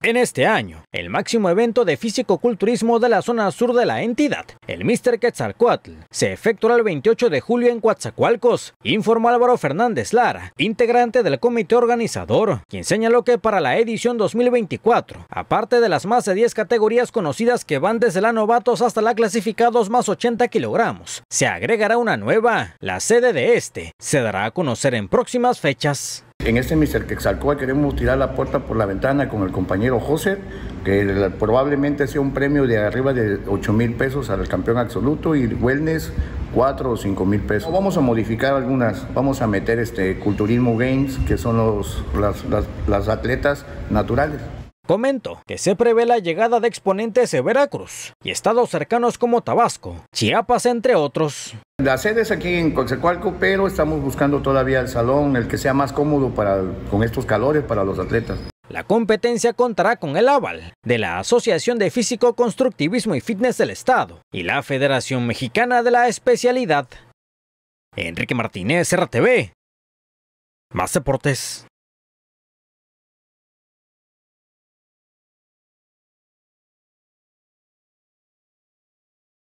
En este año, el máximo evento de físico-culturismo de la zona sur de la entidad, el Mr. Quetzalcoatl, se efectuará el 28 de julio en Coatzacoalcos, informó Álvaro Fernández Lara, integrante del comité organizador, quien señaló que para la edición 2024, aparte de las más de 10 categorías conocidas que van desde la novatos hasta la clasificados más 80 kilogramos, se agregará una nueva, la sede de este, se dará a conocer en próximas fechas. En este Mr. Quexalcoa queremos tirar la puerta por la ventana con el compañero José, que probablemente sea un premio de arriba de 8 mil pesos al campeón absoluto y wellness 4 o 5 mil pesos. Vamos a modificar algunas, vamos a meter este culturismo games, que son los, las atletas naturales. Comento que se prevé la llegada de exponentes de Veracruz y estados cercanos como Tabasco, Chiapas, entre otros. La sede es aquí en Coatzacoalco, pero estamos buscando todavía el salón, el que sea más cómodo para, con estos calores para los atletas. La competencia contará con el aval de la Asociación de Físico Constructivismo y Fitness del Estado y la Federación Mexicana de la Especialidad. Enrique Martínez, RTV. Más deportes.